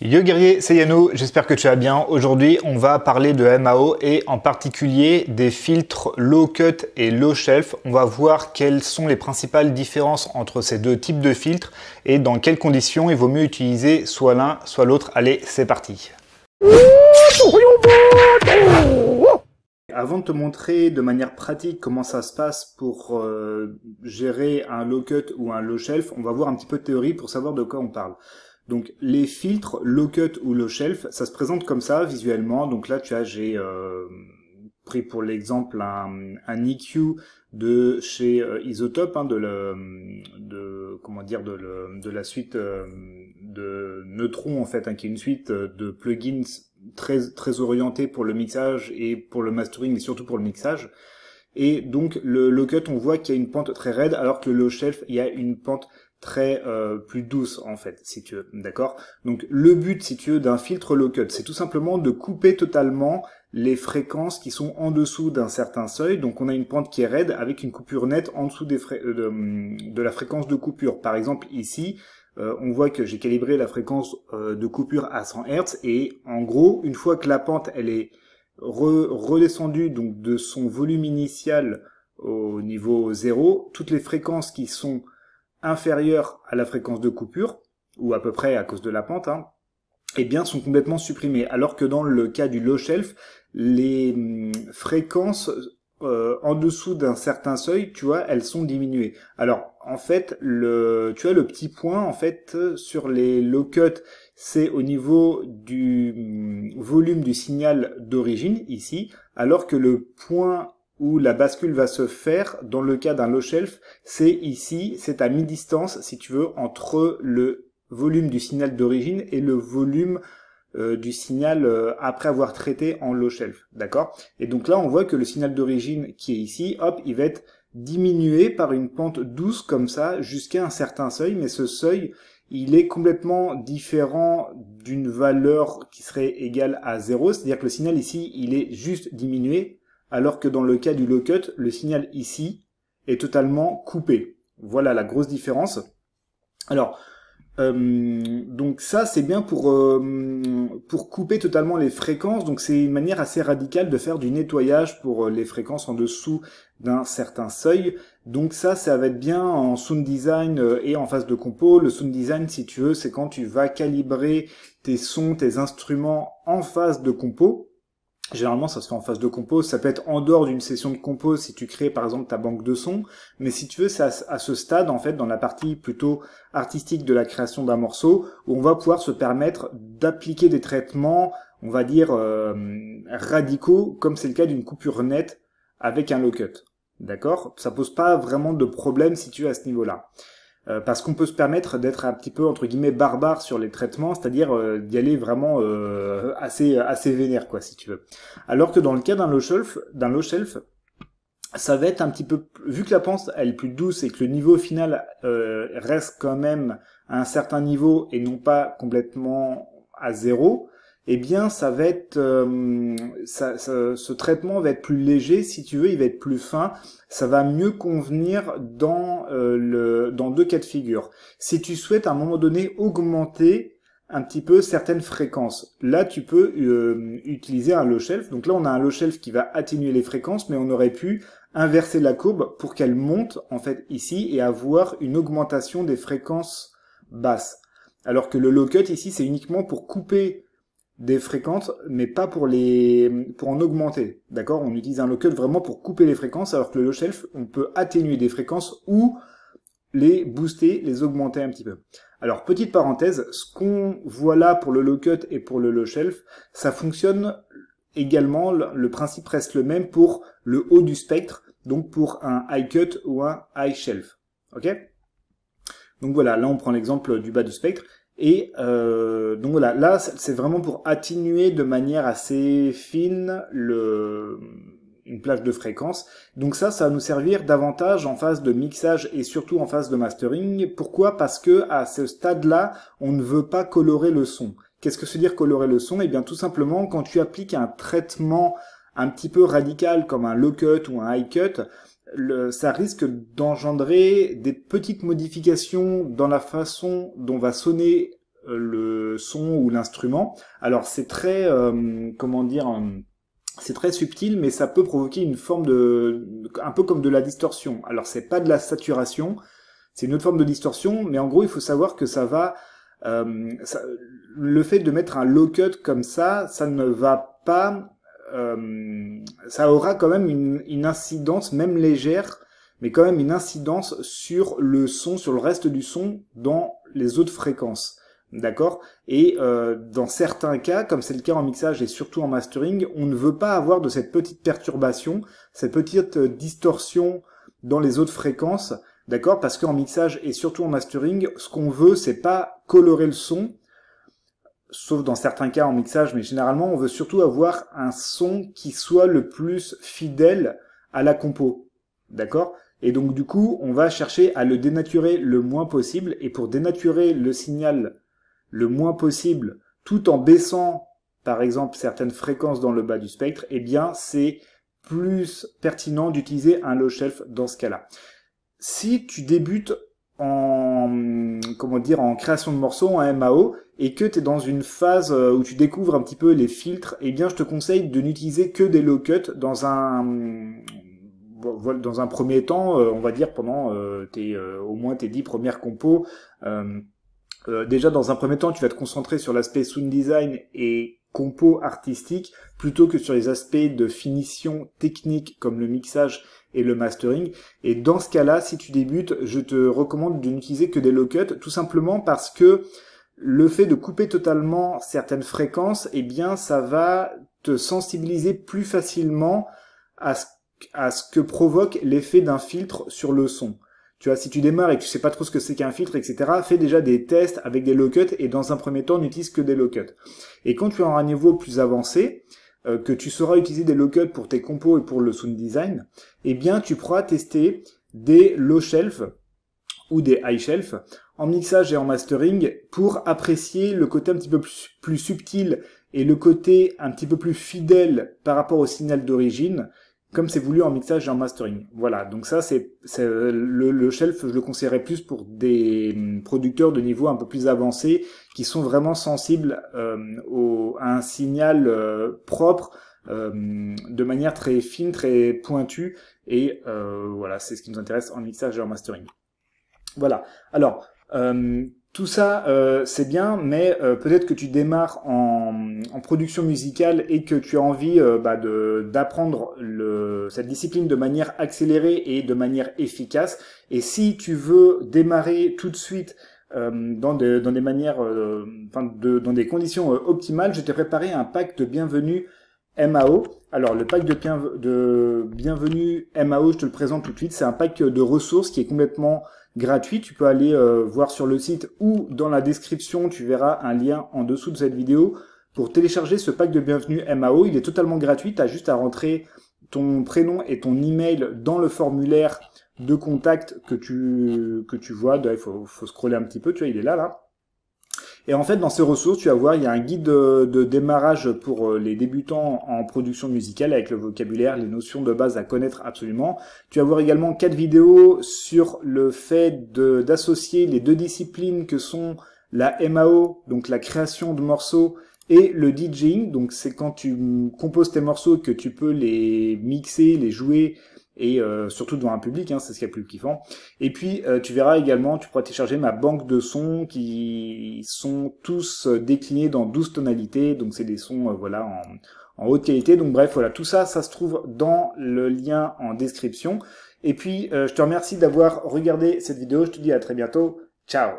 Yo guerrier, c'est Yano, j'espère que tu vas bien. Aujourd'hui, on va parler de MAO et en particulier des filtres low cut et low shelf. On va voir quelles sont les principales différences entre ces deux types de filtres et dans quelles conditions il vaut mieux utiliser soit l'un, soit l'autre. Allez, c'est parti. Avant de te montrer de manière pratique comment ça se passe pour euh, gérer un low cut ou un low shelf, on va voir un petit peu de théorie pour savoir de quoi on parle. Donc les filtres, low cut ou low shelf, ça se présente comme ça visuellement. Donc là, tu as, j'ai euh, pris pour l'exemple un, un, EQ de chez euh, Isotope, hein, de, comment dire, de, la suite euh, de Neutron en fait, hein, qui est une suite de plugins très très pour le mixage et pour le mastering et surtout pour le mixage. Et donc le low cut, on voit qu'il y a une pente très raide, alors que le low shelf, il y a une pente très euh, plus douce en fait, si tu veux, d'accord Donc le but, si tu veux, d'un filtre low-cut, c'est tout simplement de couper totalement les fréquences qui sont en dessous d'un certain seuil. Donc on a une pente qui est raide avec une coupure nette en dessous euh, hum, de, la fréquence de coupure. Par exemple ici, euh, on voit que j'ai calibré la fréquence de coupure à 100 Hz et en gros, une fois que la pente elle est redescendue donc de son volume initial au niveau 0, toutes les fréquences qui sont inférieure à la fréquence de coupure, ou à peu près à cause de la pente, hein, eh bien, sont complètement supprimées. Alors que dans le cas du low shelf, les hum, fréquences euh, en dessous d'un certain seuil, tu vois, elles sont diminuées. Alors, en fait, le, tu vois, le petit point, en fait, sur les low cuts, c'est au niveau du hum, volume du signal d'origine, ici, alors que le point où la bascule va se faire dans le cas d'un low shelf, c'est ici, c'est à mi-distance, si tu veux, entre le volume du signal d'origine et le volume euh, du signal euh, après avoir traité en low shelf, d'accord Et donc là, on voit que le signal d'origine qui est ici, hop, il va être diminué par une pente douce comme ça jusqu'à un certain seuil, mais ce seuil, il est complètement différent d'une valeur qui serait égale à 0, c'est-à-dire que le signal ici, il est juste diminué alors que dans le cas du low-cut, le signal ici est totalement coupé. Voilà la grosse différence. Alors, euh, donc ça, c'est bien pour, euh, pour couper totalement les fréquences. Donc c'est une manière assez radicale de faire du nettoyage pour euh, les fréquences en dessous d'un certain seuil. Donc ça, ça va être bien en sound design et en phase de compo. Le sound design, si tu veux, c'est quand tu vas calibrer tes sons, tes instruments en phase de compo. Généralement, ça se fait en phase de compose. Ça peut être en dehors d'une session de compose si tu crées, par exemple, ta banque de sons. Mais si tu veux, c'est à, ce stade, en fait, dans la partie plutôt artistique de la création d'un morceau, où on va pouvoir se permettre d'appliquer des traitements, on va dire, euh, radicaux, comme c'est le cas d'une coupure nette avec un low-cut. D'accord Ça pose pas vraiment de problème si tu es à ce niveau-là. Euh, parce qu'on peut se permettre d'être un petit peu entre guillemets barbare sur les traitements, c'est-à-dire euh, d'y aller vraiment euh, assez assez vénère quoi si tu veux. Alors que dans le cas d'un low shelf, d'un low ça va être un petit peu vu que la pente elle est plus douce et que le niveau final reste quand même à un certain niveau et non pas complètement à zéro, eh bien, ça va être, euh, ce traitement va être plus léger, si tu veux, il va être plus fin. Ça va mieux convenir dans euh, le, dans deux cas de figure. Si tu souhaites à un moment donné augmenter un petit peu certaines fréquences. Là, tu peux euh, utiliser un low shelf. Donc là, on a un low shelf qui va atténuer les fréquences, mais on aurait pu inverser la courbe pour qu'elle monte, en fait, ici, et avoir une augmentation des fréquences basses. Alors que le low cut, ici, c'est uniquement pour couper des fréquences, mais pas pour les pour en augmenter. D'accord On utilise un low-cut vraiment pour couper les fréquences, alors que le low shelf on peut atténuer des fréquences ou les booster, les augmenter un petit peu. Alors, petite parenthèse, ce qu'on voit là pour le low cut et pour le low shelf, ça fonctionne également, le principe reste le même pour le haut du spectre, donc pour un high cut ou un high shelf. Ok Donc voilà, là on prend l'exemple du bas du spectre. Et euh, donc voilà, là c'est vraiment pour atténuer de manière assez fine le une plage de fréquence. Donc ça, ça va nous servir davantage en phase de mixage et surtout en phase de mastering. Pourquoi Parce que à ce stade-là, on ne veut pas colorer le son. Qu'est-ce que se dire colorer le son Eh bien tout simplement, quand tu appliques un traitement un petit peu radical comme un low cut ou un high cut, le, ça risque d'engendrer des petites modifications dans la façon dont va sonner euh, le son ou l'instrument. Alors c'est très, euh, comment dire, euh, c'est très subtil, mais ça peut provoquer une forme de, un peu comme de la distorsion. Alors c'est pas de la saturation, c'est une autre forme de distorsion, mais en gros il faut savoir que ça va, le fait de mettre un low cut comme ça, ça ne va pas euh, ça aura quand même une, incidence, même légère, mais quand même une incidence sur le son, sur le reste du son dans les autres fréquences. D'accord Et euh, dans certains cas, comme c'est le cas en mixage et surtout en mastering, on ne veut pas avoir de cette petite perturbation, cette petite euh, distorsion dans les autres fréquences, d'accord Parce qu'en mixage et surtout en mastering, ce qu'on veut, c'est pas colorer le son, sauf dans certains cas en mixage, mais généralement on veut surtout avoir un son qui soit le plus fidèle à la compo. D'accord Et donc du coup, on va chercher à le dénaturer le moins possible, et pour dénaturer le signal le moins possible, tout en baissant par exemple certaines fréquences dans le bas du spectre, eh bien c'est plus pertinent d'utiliser un low shelf dans ce cas-là. Si tu débutes en comment dire, en création de morceaux, en MAO, et que tu es dans une phase euh, où tu découvres un petit peu les filtres, eh bien, je te conseille de n'utiliser que des low dans un, dans un premier temps, euh, on va dire pendant euh, tes, au moins tes dix premières compos. déjà, dans un premier temps, tu vas te concentrer sur l'aspect sound design et compos artistiques plutôt que sur les aspects de finition technique comme le mixage et le mastering. Et dans ce cas-là, si tu débutes, je te recommande de n'utiliser que des low cuts, tout simplement parce que le fait de couper totalement certaines fréquences, eh bien, ça va te sensibiliser plus facilement à ce que provoque l'effet d'un filtre sur le son. Tu vois, si tu démarres et que tu sais pas trop ce que c'est qu'un filtre, etc., fais déjà des tests avec des low cuts et dans un premier temps, n'utilise que des low cuts. Et quand tu auras un niveau plus avancé, euh, que tu sauras utiliser des low cuts pour tes compos et pour le sound design, eh bien, tu pourras tester des low shelf ou des high shelf en mixage et en mastering pour apprécier le côté un petit peu plus subtil et le côté un petit peu plus fidèle par rapport au signal d'origine comme c'est voulu en mixage et en mastering. Voilà, donc ça c'est le, shelf, je le conseillerais plus pour des producteurs de niveau un peu plus avancé qui sont vraiment sensibles euh, à un signal euh, propre euh, de manière très fine, très pointue et voilà, c'est ce qui nous intéresse en mixage et en mastering. Voilà. Alors, tout ça, euh, c'est bien, mais euh, peut-être que tu démarres en, production musicale et que tu as envie euh, bah, d'apprendre cette discipline de manière accélérée et de manière efficace. Et si tu veux démarrer tout de suite dans, des, dans des manières, dans des conditions optimales, je t'ai préparé un pack de bienvenue MAO. Alors le pack de, de bienvenue MAO, je te le présente tout de suite. C'est un pack de ressources qui est complètement gratuit. Tu peux aller euh, voir sur le site ou dans la description, tu verras un lien en dessous de cette vidéo pour télécharger ce pack de bienvenue MAO. Il est totalement gratuit, tu as juste à rentrer ton prénom et ton email dans le formulaire de contact que tu, que tu vois. Il faut, faut scroller un petit peu, tu vois, il est là, là. Et en fait, dans ces ressources, tu vas voir, il y a un guide de, démarrage pour euh, les débutants en production musicale avec le vocabulaire, les notions de base à connaître absolument. Tu vas voir également quatre vidéos sur le fait d'associer les deux disciplines que sont la MAO, donc la création de morceaux, et le DJing, donc c'est quand tu composes tes morceaux que tu peux les mixer, les jouer et euh, surtout devant un public, hein, c'est ce qui est plus kiffant. Et puis euh, tu verras également, tu pourras télécharger ma banque de sons qui sont tous euh, déclinés dans 12 tonalités, donc c'est des sons voilà en, en, haute qualité. Donc bref, voilà, tout ça, ça se trouve dans le lien en description. Et puis je te remercie d'avoir regardé cette vidéo, je te dis à très bientôt, ciao